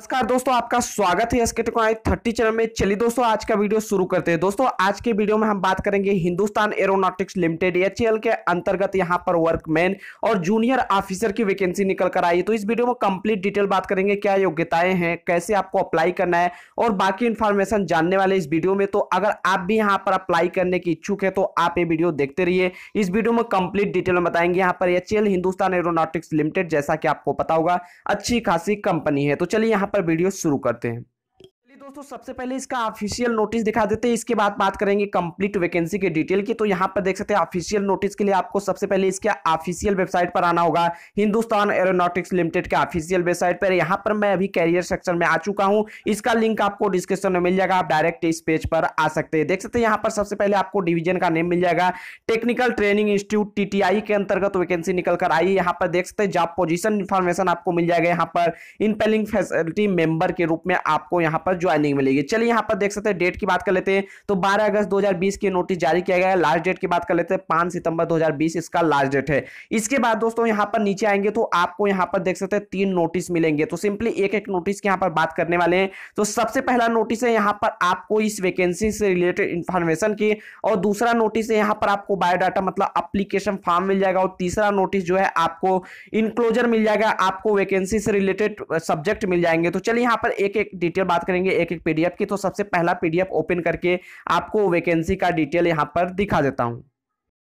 नमस्कार दोस्तों आपका स्वागत है एसके थर्टी चैनल में चलिए दोस्तों आज का वीडियो शुरू करते हैं दोस्तों आज के वीडियो में हम बात करेंगे हिंदुस्तान एरोनॉटिक्स लिमिटेड एच के अंतर्गत यहां पर वर्कमैन और जूनियर ऑफिसर की वैकेंसी निकल कर आई है तो इस वीडियो में कंप्लीट डिटेल बात करेंगे क्या योग्यताएं हैं कैसे आपको अप्लाई करना है और बाकी इन्फॉर्मेशन जानने वाले इस वीडियो में तो अगर आप भी यहाँ पर अप्लाई करने की इच्छुक है तो आप ये वीडियो देखते रहिए इस वीडियो में कंप्लीट डिटेल में बताएंगे यहाँ पर एच हिंदुस्तान एरोनॉटिक्स लिमिटेड जैसा कि आपको पता होगा अच्छी खासी कंपनी है तो चलिए यहाँ यहाँ पर वीडियो शुरू करते हैं दोस्तों सबसे पहले इसका ऑफिशियल नोटिस दिखा देते हैं इसके बाद बात करेंगे कंप्लीट वैकेंसी के डिटेल की तो यहाँ पर देख सकते हैं ऑफिशियल नोटिस के लिए आपको सबसे पहले इसके ऑफिशियल वेबसाइट पर आना होगा हिंदुस्तान एरोनॉटिक्स लिमिटेड के ऑफिशियल वेबसाइट पर यहाँ पर मैं अभी कैरियर सेक्शन में आ चुका हूँ इसका लिंक आपको डिस्क्रिप्शन में मिल जाएगा आप डायरेक्ट इस पेज पर आ सकते हैं देख सकते हैं यहाँ पर सबसे पहले आपको डिवीजन का नेम मिल जाएगा टेक्निकल ट्रेनिंग इंस्टीट्यूट आई के अंतर्गत वैकेंसी निकल कर आई यहाँ पर देख सकते हैं जॉब पोजिशन इन्फॉर्मेशन आपको मिल जाएगा यहाँ पर इनपेलिंग फैसिलिटी मेंबर के रूप में आपको यहाँ पर ज्वाइन अर्निंग मिलेगी चलिए यहाँ पर देख सकते हैं डेट की बात कर लेते हैं तो 12 अगस्त 2020 की नोटिस जारी किया गया है लास्ट डेट की बात कर लेते हैं 5 सितंबर 2020 इसका लास्ट डेट है इसके बाद दोस्तों यहाँ पर नीचे आएंगे तो आपको यहाँ पर देख सकते हैं तीन नोटिस मिलेंगे तो सिंपली एक एक नोटिस की यहाँ पर बात करने वाले हैं तो सबसे पहला नोटिस है यहाँ पर आपको इस वैकेंसी से रिलेटेड इन्फॉर्मेशन की और दूसरा नोटिस है यहाँ पर आपको बायोडाटा मतलब अप्लीकेशन फॉर्म मिल जाएगा और तीसरा नोटिस जो है आपको इनक्लोजर मिल जाएगा आपको वैकेंसी से रिलेटेड सब्जेक्ट मिल जाएंगे तो चलिए यहाँ पर एक एक डिटेल बात करेंगे एक एक पीडीएफ की तो सबसे पहला पीडीएफ ओपन करके आपको वैकेंसी का डिटेल यहाँ पर दिखा देता हूँ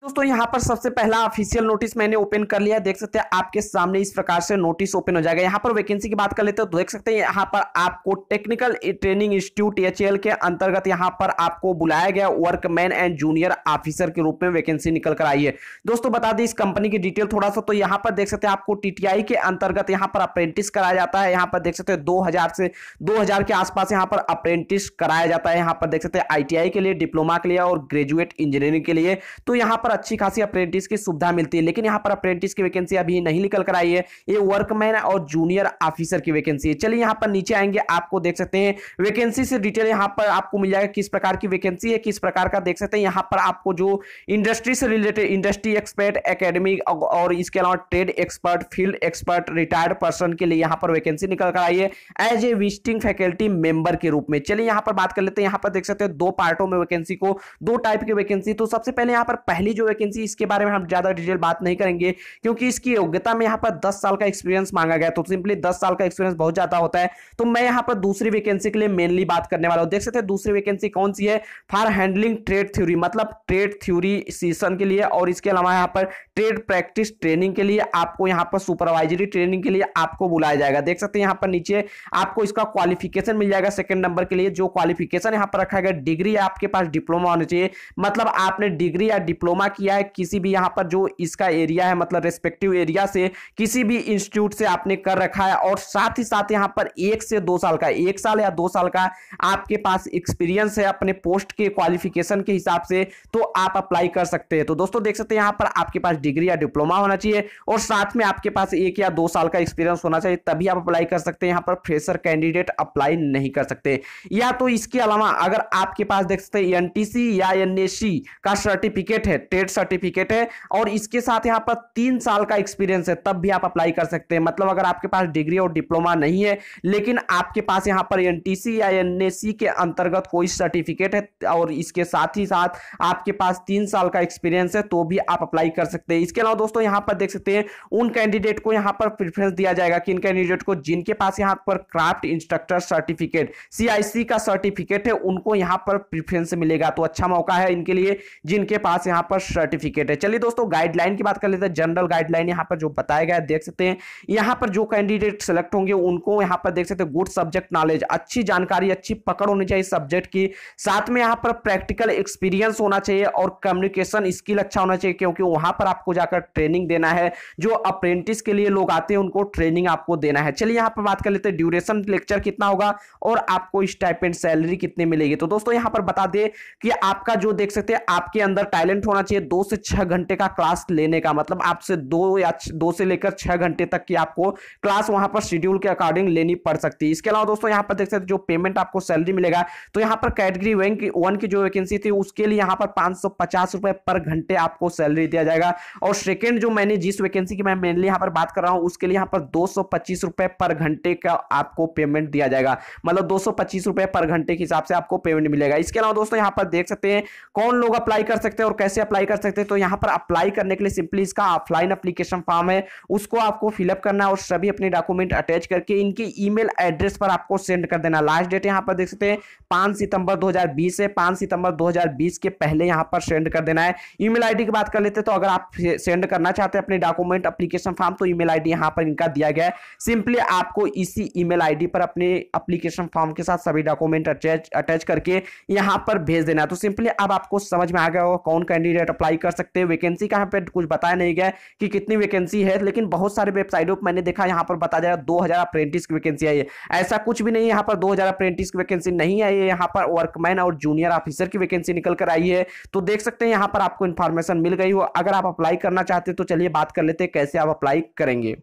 दोस्तों यहाँ पर सबसे पहला ऑफिशियल नोटिस मैंने ओपन कर लिया देख सकते हैं आपके सामने इस प्रकार से नोटिस ओपन हो जाएगा यहाँ पर वैकेंसी की बात कर लेते हैं तो देख सकते हैं यहाँ पर आपको टेक्निकल ट्रेनिंग इंस्टीट्यूट एच के अंतर्गत यहाँ पर आपको बुलाया गया वर्कमैन एंड जूनियर ऑफिसर के रूप में वैकेंसी निकल कर आई है दोस्तों बता दें इस कंपनी की डिटेल थोड़ा सा तो यहाँ पर देख सकते हैं आपको टी के अंतर्गत यहाँ पर अप्रेंटिस कराया जाता है यहाँ पर देख सकते हैं दो से दो के आसपास यहाँ पर अप्रेंटिस कराया जाता है यहाँ पर देख सकते हैं आई के लिए डिप्लोमा के लिए और ग्रेजुएट इंजीनियरिंग के लिए तो यहाँ पर अच्छी खासी अप्रेंटिस की सुविधा मिलती है लेकिन यहाँ पर अप्रेंटिस की वैकेंसी अभी नहीं निकल कर आई है ये वर्कमैन और जूनियर ऑफिसर की वैकेंसी है चलिए यहाँ पर नीचे आएंगे आपको देख सकते हैं वैकेंसी से डिटेल यहाँ पर आपको मिल जाएगा किस प्रकार की वैकेंसी है किस प्रकार का देख सकते हैं यहाँ पर आपको जो इंडस्ट्री से रिलेटेड इंडस्ट्री एक्सपर्ट एकेडमिक और इसके अलावा trade expert field expert retired person के लिए यहाँ पर वैकेंसी निकल कर आई है as a visiting faculty member के रूप में चलिए यहाँ पर बात कर लेते हैं यहाँ पर देख सकते हैं दो पार्टों में वैकेंसी को दो टाइप की वैकेंसी तो सबसे पहले यहाँ पर पहली जो वैकेंसी इसके बारे में हम ज़्यादा डिटेल बात नहीं करेंगे क्योंकि इसकी योग्यता में यहाँ पर दस साल का एक्सपीरियंस मांगा गया तो सिंपली दस साल का एक्सपीरियंस बहुत ज़्यादा होता है तो मैं यहाँ पर दूसरी वैकेंसी के लिए मेनली बात करने वाला हूँ देख सकते हैं दूसरी वैकेंसी कौन सी है फॉर हैंडलिंग ट्रेड थ्योरी मतलब ट्रेड थ्योरी सीशन के लिए और इसके अलावा यहाँ पर ट्रेड प्रैक्टिस ट्रेनिंग के लिए आपको यहाँ पर सुपरवाइजरी ट्रेनिंग के लिए आपको बुलाया जाएगा देख सकते हैं यहाँ पर नीचे आपको इसका क्वालिफिकेशन मिल जाएगा सेकंड नंबर के लिए जो क्वालिफिकेशन यहाँ पर रखा गया डिग्री आपके पास डिप्लोमा होना चाहिए मतलब आपने डिग्री या डिप्लोमा जमा किया है किसी भी यहाँ पर जो इसका एरिया है मतलब रेस्पेक्टिव एरिया से किसी भी इंस्टीट्यूट से आपने कर रखा है और साथ ही साथ यहाँ पर एक से दो साल का एक साल या दो साल का आपके पास एक्सपीरियंस है अपने पोस्ट के क्वालिफिकेशन के हिसाब से तो आप अप्लाई कर सकते हैं तो दोस्तों देख सकते हैं यहाँ पर आपके पास डिग्री या डिप्लोमा होना चाहिए और साथ में आपके पास एक या दो साल का एक्सपीरियंस होना चाहिए तभी आप अप्लाई कर सकते हैं यहाँ पर फ्रेशर कैंडिडेट अप्लाई नहीं कर सकते या तो इसके अलावा अगर आपके पास देख सकते हैं एन या एन का सर्टिफिकेट है टेट सर्टिफिकेट है और इसके साथ यहाँ पर तीन साल का एक्सपीरियंस है तब भी आप अप्लाई कर सकते हैं मतलब अगर आपके पास डिग्री और डिप्लोमा नहीं है लेकिन आपके पास यहाँ पर एन या एन के अंतर्गत कोई सर्टिफिकेट है और इसके साथ ही साथ आपके पास तीन साल का एक्सपीरियंस है तो भी आप अप्लाई कर सकते हैं इसके अलावा दोस्तों यहाँ पर देख सकते हैं उन कैंडिडेट को यहाँ पर प्रिफ्रेंस दिया जाएगा किन कैंडिडेट को जिनके पास यहाँ पर क्राफ्ट इंस्ट्रक्टर सर्टिफिकेट सीआईसी का सर्टिफिकेट है उनको यहाँ पर प्रिफ्रेंस मिलेगा तो अच्छा मौका है इनके लिए जिनके पास यहाँ पर सर्टिफिकेट है चलिए दोस्तों गाइडलाइन की बात कर लेते हैं जनरल गाइडलाइन यहाँ पर जो बताया गया है देख सकते हैं यहाँ पर जो कैंडिडेट सेलेक्ट होंगे उनको यहाँ पर देख सकते हैं गुड सब्जेक्ट नॉलेज अच्छी जानकारी अच्छी पकड़ होनी चाहिए सब्जेक्ट की साथ में यहाँ पर प्रैक्टिकल एक्सपीरियंस होना चाहिए और कम्युनिकेशन स्किल अच्छा होना चाहिए क्योंकि वहाँ पर आपको जाकर ट्रेनिंग देना है जो अप्रेंटिस के लिए लोग आते हैं उनको ट्रेनिंग आपको देना है चलिए यहाँ पर बात कर लेते हैं ड्यूरेशन लेक्चर कितना होगा और आपको स्टाइपेंड सैलरी कितनी मिलेगी तो दोस्तों यहाँ पर बता दें कि आपका जो देख सकते हैं आपके अंदर टैलेंट होना चाहिए रखिए दो से छह घंटे का क्लास लेने का मतलब आपसे दो या दो से लेकर छह घंटे तक की आपको क्लास वहां पर शेड्यूल के अकॉर्डिंग लेनी पड़ सकती है इसके अलावा दोस्तों यहाँ पर देख सकते जो पेमेंट आपको सैलरी मिलेगा तो यहाँ पर कैटेगरी वैंक वन की जो वैकेंसी थी उसके लिए यहाँ पर पांच पर घंटे आपको सैलरी दिया जाएगा और सेकेंड जो मैंने जिस वैकेंसी की मैं मेनली यहाँ पर बात कर रहा हूँ उसके लिए यहाँ पर दो पर घंटे का आपको पेमेंट दिया जाएगा मतलब दो पर घंटे के हिसाब से आपको पेमेंट मिलेगा इसके अलावा दोस्तों यहाँ पर देख सकते हैं कौन लोग अप्लाई कर सकते हैं और कैसे अप्लाई अप्लाई कर सकते हैं तो यहाँ पर अप्लाई करने के लिए सिंपली इसका ऑफलाइन अप्लीकेशन फॉर्म है उसको आपको फिलअप करना और सभी अपने डॉक्यूमेंट अटैच करके इनके ईमेल एड्रेस पर आपको सेंड कर देना लास्ट डेट यहाँ पर देख सकते हैं पाँच सितंबर 2020 है पाँच सितंबर 2020 के पहले यहाँ पर सेंड कर देना है ईमेल आईडी की बात कर लेते हैं तो अगर आप सेंड करना चाहते हैं अपने डॉक्यूमेंट अप्लीकेशन फॉर्म तो ई मेल आई पर इनका दिया गया है सिंपली आपको इसी ईमेल आईडी पर अपने अप्लीकेशन फॉर्म के साथ सभी डॉक्यूमेंट अटैच अटैच करके यहाँ पर भेज देना तो सिंपली अब आपको समझ में आ गया होगा कौन कैंडिडेट अप्लाई कर सकते हैं वैकेंसी का यहाँ पे कुछ बताया नहीं गया कि कितनी वैकेंसी है लेकिन बहुत सारे वेबसाइटों पर मैंने देखा यहाँ पर बताया जाए दो हज़ार अप्रेंटिस की वैकेंसी आई है ऐसा कुछ भी नहीं यहाँ पर दो हज़ार अप्रेंटिस की वैकेंसी नहीं आई है यहाँ पर वर्कमैन और जूनियर ऑफिसर की वैकेंसी निकल कर आई है तो देख सकते हैं यहाँ पर आपको इन्फॉर्मेशन मिल गई हो अगर आप अप्लाई करना चाहते हैं तो चलिए बात कर लेते हैं कैसे आप अप्लाई करेंगे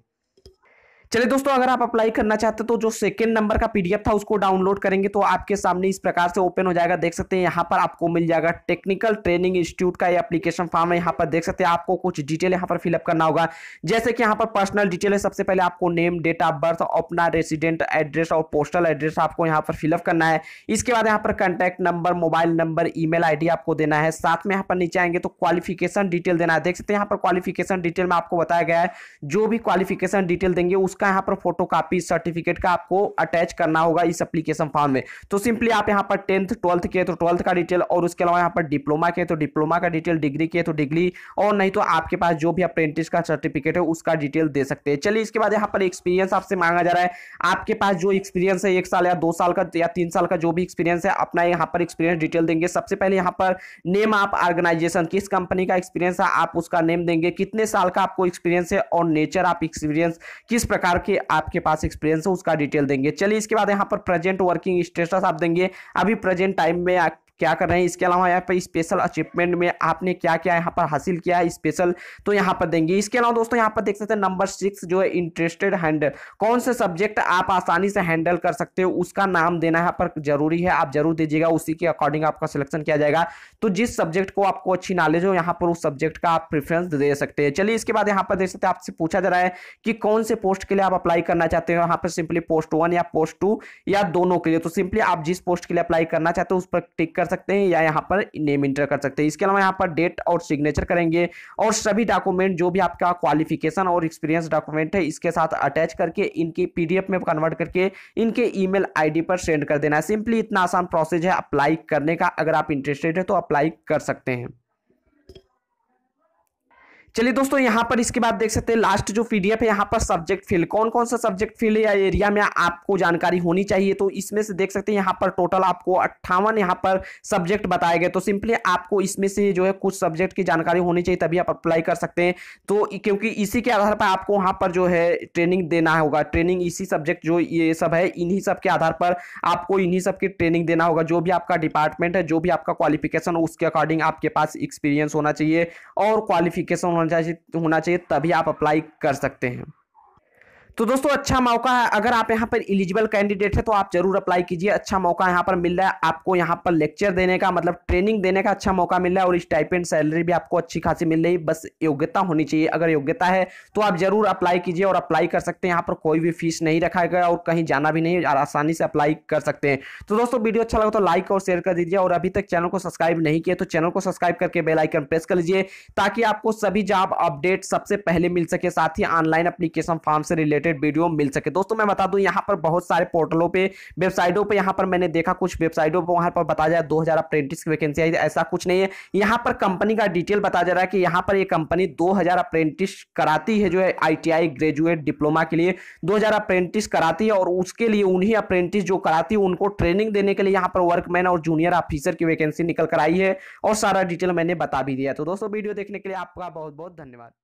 चलिए दोस्तों अगर आप अप्लाई करना चाहते तो जो सेकंड नंबर का पीडीएफ था उसको डाउनलोड करेंगे तो आपके सामने इस प्रकार से ओपन हो जाएगा देख सकते हैं यहाँ पर आपको मिल जाएगा टेक्निकल ट्रेनिंग इंस्टीट्यूट का ये एप्लीकेशन फॉर्म है यहाँ पर देख सकते हैं आपको कुछ डिटेल यहाँ पर फिलअप करना होगा जैसे कि यहाँ पर पर्सनल डिटेल है सबसे पहले आपको नेम डेट ऑफ बर्थ अपना रेसिडेंट एड्रेस और पोस्टल एड्रेस आपको यहाँ पर फिलअप करना है इसके बाद यहाँ पर contact number mobile number I D आपको देना है साथ में यहाँ पर नीचे आएंगे तो क्वालिफिकेशन डिटेल देना है देख सकते हैं यहाँ पर क्वालिफिकेशन डिटेल में आपको बताया गया है जो भी क्वालिफिकेशन डिटेल देंगे उस उसका यहाँ पर फोटो कापी सर्टिफिकेट का आपको अटैच करना होगा इस एप्लीकेशन फॉर्म में तो सिंपली आप यहाँ पर टेंथ ट्वेल्थ के तो ट्वेल्थ का डिटेल और उसके अलावा यहाँ पर डिप्लोमा के तो डिप्लोमा का डिटेल डिग्री के तो डिग्री और नहीं तो आपके पास जो भी अप्रेंटिस का सर्टिफिकेट है उसका डिटेल दे सकते हैं चलिए इसके बाद यहाँ पर एक्सपीरियंस आपसे मांगा जा रहा है आपके पास जो एक्सपीरियंस है एक साल या दो साल का या तीन साल का जो भी एक्सपीरियंस है अपना यहाँ पर एक्सपीरियंस डिटेल देंगे सबसे पहले यहाँ पर नेम आप ऑर्गेनाइजेशन किस कंपनी का एक्सपीरियंस है आप उसका नेम देंगे कितने साल का आपको एक्सपीरियंस है और नेचर आप एक्सपीरियंस किस प्रकार प्रकार के आपके पास एक्सपीरियंस है उसका डिटेल देंगे चलिए इसके बाद यहाँ पर प्रेजेंट वर्किंग स्टेटस आप देंगे अभी प्रेजेंट टाइम में क्या कर रहे हैं इसके अलावा यहाँ पर स्पेशल अचीवमेंट में आपने क्या क्या यहाँ पर हासिल किया है स्पेशल तो यहाँ पर देंगे इसके अलावा दोस्तों यहाँ पर देख सकते हैं नंबर सिक्स जो है इंटरेस्टेड हैंडल कौन से सब्जेक्ट आप आसानी से हैंडल कर सकते हो उसका नाम देना यहाँ पर जरूरी है आप जरूर दीजिएगा उसी के अकॉर्डिंग आपका सिलेक्शन किया जाएगा तो जिस सब्जेक्ट को आपको अच्छी नॉलेज हो यहाँ पर उस सब्जेक्ट का आप प्रेफरेंस दे सकते हैं चलिए इसके बाद यहाँ पर देख सकते हैं आपसे पूछा जा रहा है कि कौन से पोस्ट के लिए आप अप्लाई करना चाहते हो यहाँ पर सिंपली पोस्ट वन या पोस्ट टू या दोनों के लिए तो सिंपली आप जिस पोस्ट के लिए अप्लाई करना चाहते हो उस पर टिक कर सकते हैं या यहाँ पर नेम इंटर कर सकते हैं इसके अलावा यहाँ पर डेट और सिग्नेचर करेंगे और सभी डॉक्यूमेंट जो भी आपका क्वालिफिकेशन और एक्सपीरियंस डॉक्यूमेंट है इसके साथ अटैच करके इनकी पीडीएफ में कन्वर्ट करके इनके ईमेल आईडी पर सेंड कर देना है सिंपली इतना आसान प्रोसेस है अप्लाई करने का अगर आप इंटरेस्टेड है तो अप्लाई कर सकते हैं चलिए दोस्तों यहाँ पर इसके बाद देख सकते हैं लास्ट जो पीडीएफ है यहाँ पर सब्जेक्ट फील्ड कौन कौन सा सब्जेक्ट फील्ड या एरिया में आपको जानकारी होनी चाहिए तो इसमें से देख सकते हैं यहाँ पर टोटल आपको अट्ठावन यहाँ पर सब्जेक्ट बताए गए तो सिंपली आपको इसमें से जो है कुछ सब्जेक्ट की जानकारी होनी चाहिए तभी आप अप्लाई कर सकते हैं तो क्योंकि इसी के आधार पर आपको वहाँ पर जो है ट्रेनिंग देना होगा ट्रेनिंग इसी सब्जेक्ट जो ये सब है इन्हीं सब के आधार पर आपको इन्हीं सब की ट्रेनिंग देना होगा जो भी आपका डिपार्टमेंट है जो भी आपका क्वालिफिकेशन उसके अकॉर्डिंग आपके पास एक्सपीरियंस होना चाहिए और क्वालिफिकेशन होना चाहिए होना चाहिए तभी आप अप्लाई कर सकते हैं तो दोस्तों अच्छा मौका है अगर आप यहाँ पर इलिजिबल कैंडिडेट है तो आप जरूर अप्लाई कीजिए अच्छा मौका यहाँ पर मिल रहा है आपको यहाँ पर लेक्चर देने का मतलब ट्रेनिंग देने का अच्छा मौका मिल रहा है और इस टाइप एंड सैलरी भी आपको अच्छी खासी मिल रही है बस योग्यता होनी चाहिए अगर योग्यता है तो आप जरूर अप्लाई कीजिए और अप्लाई कर सकते हैं यहाँ पर कोई भी फीस नहीं रखा गया और कहीं जाना भी नहीं आसानी से अप्लाई कर सकते हैं तो दोस्तों वीडियो अच्छा लगा तो लाइक और शेयर कर दीजिए और अभी तक चैनल को सब्सक्राइब नहीं किया तो चैनल को सब्सक्राइब करके बेलाइकन प्रेस कर लीजिए ताकि आपको सभी जॉब अपडेट सबसे पहले मिल सके साथ ही ऑनलाइन अप्लीकेशन फॉर्म से रिलेटेड रिलेटेड वीडियो मिल सके दोस्तों मैं बता दूं यहाँ पर बहुत सारे पोर्टलों पे वेबसाइटों पे यहाँ पर मैंने देखा कुछ वेबसाइटों पर वहाँ पर बताया जाए दो हजार अप्रेंटिस की वैकेंसी आई ऐसा कुछ नहीं है यहाँ पर कंपनी का डिटेल बताया जा रहा है कि यहाँ पर ये कंपनी दो अप्रेंटिस कराती है जो है आई ग्रेजुएट डिप्लोमा के लिए दो अप्रेंटिस कराती है और उसके लिए उन्हीं अप्रेंटिस जो कराती है उनको ट्रेनिंग देने के लिए यहाँ पर वर्कमैन और जूनियर ऑफिसर की वैकेंसी निकल कर आई है और सारा डिटेल मैंने बता भी दिया तो दोस्तों वीडियो देखने के लिए आपका बहुत बहुत धन्यवाद